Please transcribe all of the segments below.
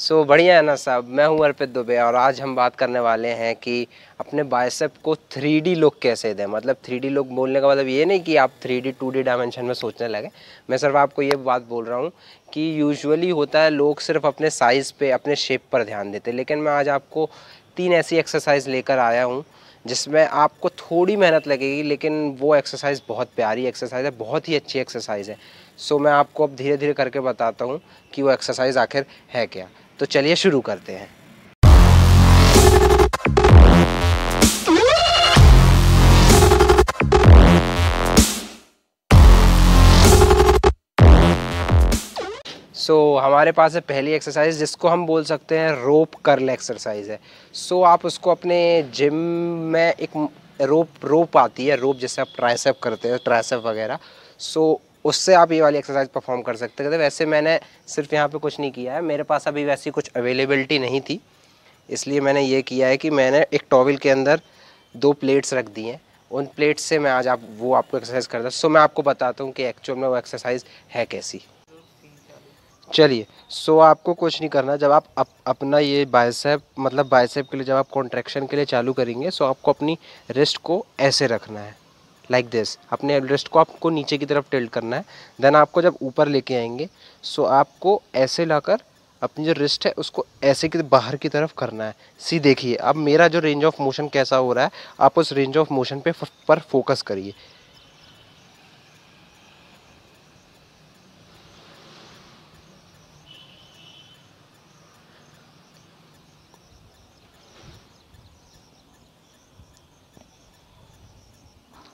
सो so, बढ़िया है ना साहब मैं हूँ अर्पित दुबे और आज हम बात करने वाले हैं कि अपने बायसेप को थ्री डी लुक कैसे दें मतलब थ्री डी लुक बोलने का मतलब ये नहीं कि आप three D two D dimension में सोचने लगे मैं सिर्फ आपको ये बात बोल रहा हूँ कि यूजुअली होता है लोग सिर्फ अपने साइज़ पे अपने शेप पर ध्यान देते लेकिन मैं आज आपको तीन ऐसी एक्सरसाइज लेकर आया हूँ जिसमें आपको थोड़ी मेहनत लगेगी लेकिन वो एक्सरसाइज बहुत प्यारी एक्सरसाइज है बहुत ही अच्छी एक्सरसाइज है सो so, मैं आपको अब धीरे धीरे करके बताता हूँ कि वो एक्सरसाइज आखिर है क्या तो चलिए शुरू करते हैं सो so, हमारे पास है पहली एक्सरसाइज जिसको हम बोल सकते हैं रोप कर्ल एक्सरसाइज है सो so, आप उसको अपने जिम में एक रोप रोप आती है रोप जैसे आप ट्राइसेप करते हैं ट्राइसेप वगैरह सो so, उससे आप ये वाली एक्सरसाइज परफॉर्म कर सकते थे वैसे मैंने सिर्फ यहाँ पे कुछ नहीं किया है मेरे पास अभी वैसी कुछ अवेलेबिलिटी नहीं थी इसलिए मैंने ये किया है कि मैंने एक टॉवल के अंदर दो प्लेट्स रख दी हैं उन प्लेट्स से मैं आज आप वो आपको एक्सरसाइज करता सो मैं आपको बताता हूँ कि एक्चुअल में वो एक्सरसाइज है कैसी चलिए सो आपको कुछ नहीं करना जब आप अप, अपना ये बाइसेप मतलब बाइसेप के लिए जब आप कॉन्ट्रेक्शन के लिए चालू करेंगे सो आपको अपनी रिस्ट को ऐसे रखना है लाइक दिस अपने रिस्ट को आपको नीचे की तरफ टिल्ट करना है देन आपको जब ऊपर लेके आएंगे सो आपको ऐसे लाकर अपनी जो रिस्ट है उसको ऐसे कि बाहर की तरफ करना है सी देखिए अब मेरा जो रेंज ऑफ मोशन कैसा हो रहा है आप उस रेंज ऑफ मोशन पे पर फोकस करिए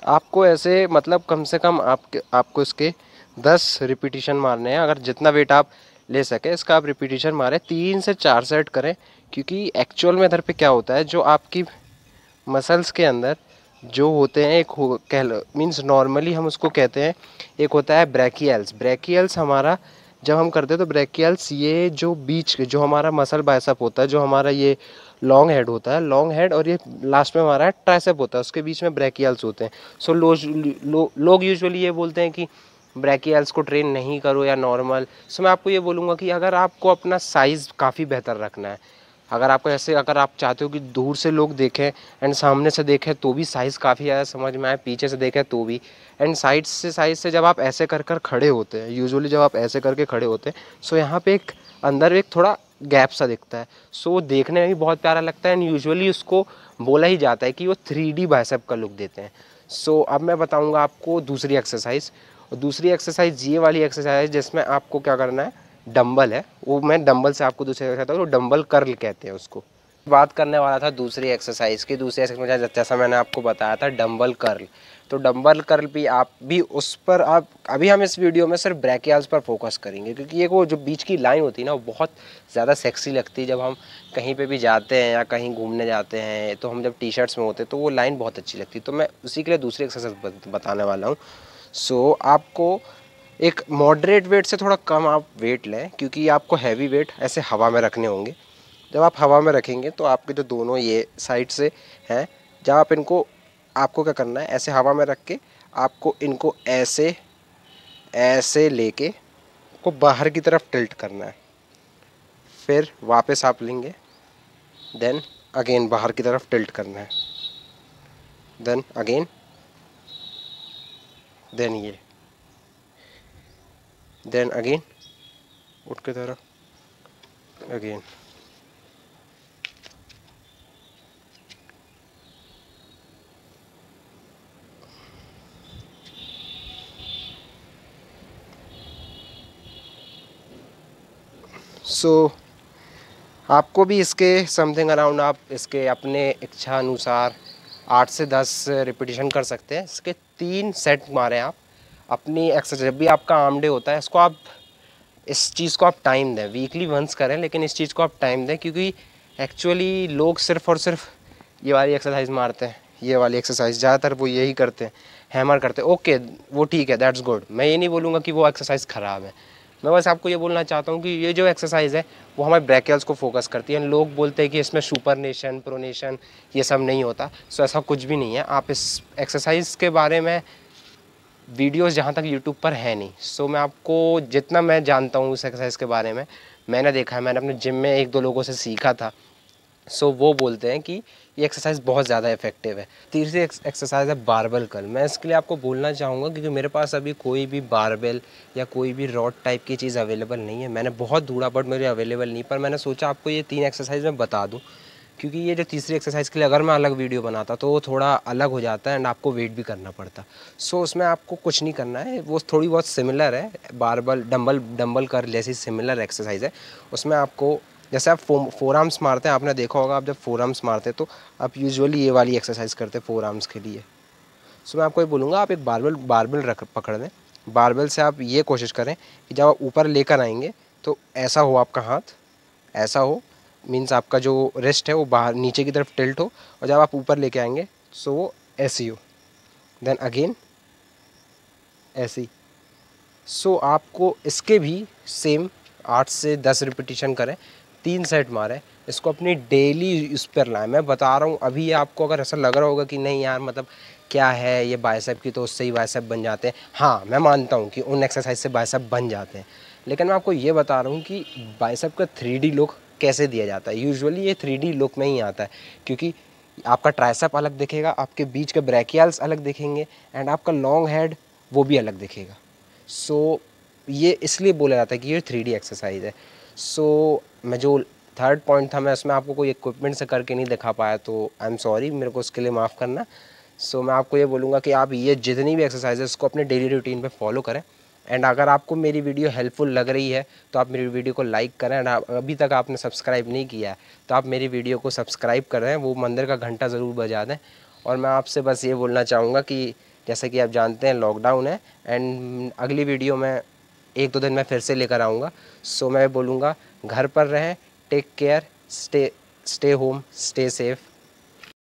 आपको ऐसे मतलब कम से कम आपके आपको इसके दस रिपीटिशन मारने हैं अगर जितना वेट आप ले सके इसका आप रिपीटिशन मारें तीन से चार सेट करें क्योंकि एक्चुअल में इधर पे क्या होता है जो आपकी मसल्स के अंदर जो होते हैं एक हो कह मीन्स नॉर्मली हम उसको कहते हैं एक होता है ब्रैकियल्स ब्रैकियल्स हमारा जब हम करते हैं तो ब्रैकियल्स ये जो बीच जो हमारा मसल बाइसअप होता है जो हमारा ये लॉन्ग हेड होता है लॉन्ग हेड और ये लास्ट में हमारा ट्राइसेप होता है उसके बीच में ब्रैकियल्स होते हैं सो लो, लोग लो, लोग यूजुअली ये बोलते हैं कि ब्रैकियल्स को ट्रेन नहीं करो या नॉर्मल सो मैं आपको ये बोलूँगा कि अगर आपको अपना साइज़ काफ़ी बेहतर रखना है अगर आपको ऐसे अगर आप चाहते हो कि दूर से लोग देखें एंड सामने से देखें तो भी साइज़ काफ़ी ज़्यादा समझ में आए पीछे से देखें तो भी एंड साइड से साइज से जब आप ऐसे कर कर खड़े होते हैं यूजुअली जब आप ऐसे करके खड़े होते हैं सो यहाँ पे एक अंदर एक थोड़ा गैप सा दिखता है सो so, देखने में भी बहुत प्यारा लगता है एंड यूजुअली उसको बोला ही जाता है कि वो थ्री डी बाइसअप का लुक देते हैं सो so, अब मैं बताऊँगा आपको दूसरी एक्सरसाइज और दूसरी एक्सरसाइज ये वाली एक्सरसाइज जिसमें आपको क्या करना है डम्बल है वो मैं डम्बल से आपको दूसरे एक्सरसाइज हूँ डम्बल कर्ल कहते हैं उसको बात करने वाला था दूसरी एक्सरसाइज की दूसरी एक्सरसाइज जैसा मैंने आपको बताया था डम्बल कर्ल तो डम्बल कर्ल भी आप भी उस पर आप अभी हम इस वीडियो में सिर्फ ब्रैकियाल्स पर फोकस करेंगे क्योंकि ये वो जो बीच की लाइन होती है ना वो बहुत ज़्यादा सेक्सी लगती है जब हम कहीं पे भी जाते हैं या कहीं घूमने जाते हैं तो हम जब टी शर्ट्स में होते हैं तो वो लाइन बहुत अच्छी लगती है तो मैं उसी के लिए दूसरी एक्सरसाइज बताने वाला हूँ सो आपको एक मॉडरेट वेट से थोड़ा कम आप वेट लें क्योंकि आपको हैवी वेट ऐसे हवा में रखने होंगे जब आप हवा में रखेंगे तो आपके जो दोनों ये साइड से हैं जब आप इनको आपको क्या करना है ऐसे हवा में रख के आपको इनको ऐसे ऐसे लेके को बाहर की तरफ टिल्ट करना है फिर वापस आप लेंगे देन अगेन बाहर की तरफ टिल्ट करना है देन अगेन देन ये देन अगेन उठ के तरफ अगेन सो so, आपको भी इसके समथिंग अराउंड आप इसके अपने इच्छा अनुसार आठ से दस रिपीटेशन कर सकते हैं इसके तीन सेट मारें आप अपनी एक्सरसाइज जब भी आपका आर्म डे होता है इसको आप इस चीज़ को आप टाइम दें वीकली वंस करें लेकिन इस चीज़ को आप टाइम दें क्योंकि एक्चुअली लोग सिर्फ और सिर्फ ये वाली एक्सरसाइज मारते हैं ये वाली एक्सरसाइज ज़्यादातर वो यही करते हैं हैमर करते हैं ओके वो ठीक है दैट्स गुड मैं ये नहीं बोलूँगा कि वो एक्सरसाइज ख़राब है मैं बस आपको ये बोलना चाहता हूँ कि ये जो एक्सरसाइज है वो हमारे ब्रैकेल्स को फोकस करती है लोग बोलते हैं कि इसमें सुपरनेशन प्रोनेशन ये सब नहीं होता सो ऐसा कुछ भी नहीं है आप इस एक्सरसाइज के बारे में वीडियोस जहाँ तक यूट्यूब पर है नहीं सो मैं आपको जितना मैं जानता हूँ उस एक्सरसाइज के बारे में मैंने देखा है मैंने अपने जिम में एक दो लोगों से सीखा था सो वो बोलते हैं कि ये एक्सरसाइज बहुत ज़्यादा इफेक्टिव है तीसरी एक्सरसाइज है बारबेल कल मैं इसके लिए आपको बोलना चाहूँगा क्योंकि मेरे पास अभी कोई भी बारबेल या कोई भी रॉड टाइप की चीज़ अवेलेबल नहीं है मैंने बहुत दूड़ा बट मेरे अवेलेबल नहीं पर मैंने सोचा आपको ये तीन एक्सरसाइज मैं बता दूँ क्योंकि ये जो तीसरी एक्सरसाइज के लिए अगर मैं अलग वीडियो बनाता तो वो थोड़ा अलग हो जाता है एंड आपको वेट भी करना पड़ता सो so, उसमें आपको कुछ नहीं करना है वो थोड़ी बहुत सिमिलर है बारबल डम्बल डम्बल कर जैसी सिमिलर एक्सरसाइज है उसमें आपको जैसे आप फोर आर्म्स मारते हैं आपने देखा होगा आप जब फोर आर्म्स मारते हैं तो आप यूजुअली ये वाली एक्सरसाइज करते हैं फोर आर्म्स के लिए सो मैं आपको ये बोलूँगा आप एक बारबल बारबल रख पकड़ दें बारबल से आप ये कोशिश करें कि जब आप ऊपर लेकर आएंगे तो ऐसा हो आपका हाथ ऐसा हो मीन्स आपका जो रेस्ट है वो बाहर नीचे की तरफ टिल्ट हो और जब आप ऊपर लेके आएंगे सो वो ऐसी हो देन अगेन ऐसी सो आपको इसके भी सेम आठ से दस रिपीटिशन करें तीन सेट मारे इसको अपनी डेली इस पर लाएँ मैं बता रहा हूँ अभी आपको अगर ऐसा लग रहा होगा कि नहीं यार मतलब क्या है ये बाइसेप की तो उससे ही बाइसेप बन जाते हैं हाँ मैं मानता हूँ कि उन एक्सरसाइज से बाइसेप बन जाते हैं लेकिन मैं आपको ये बता रहा हूँ कि बाइसेप का थ्री लुक कैसे दिया जाता है यूजली ये थ्री लुक में ही आता है क्योंकि आपका ट्राइसेप अलग दिखेगा आपके बीच के ब्रैकियाल्स अलग दिखेंगे एंड आपका लॉन्ग हेड वो भी अलग दिखेगा सो so, ये इसलिए बोला जाता है कि ये थ्री एक्सरसाइज है सो so, मैं जो थर्ड पॉइंट था मैं उसमें आपको कोई इक्विपमेंट से करके नहीं दिखा पाया तो आई एम सॉरी मेरे को उसके लिए माफ़ करना सो मैं आपको ये बोलूँगा कि आप ये जितनी भी एक्सरसाइजेस को अपने डेली रूटीन पर फॉलो करें एंड अगर आपको मेरी वीडियो हेल्पफुल लग रही है तो आप मेरी वीडियो को लाइक करें एंड अभी तक आपने सब्सक्राइब नहीं किया है तो आप मेरी वीडियो को सब्सक्राइब कर रहे हैं वो मंदिर का घंटा ज़रूर बजा दें और मैं आपसे बस ये बोलना चाहूँगा कि जैसे कि आप जानते हैं लॉकडाउन है एंड अगली वीडियो में एक दो दिन मैं फिर से लेकर आऊँगा सो मैं बोलूँगा घर पर रहें take care stay stay home stay safe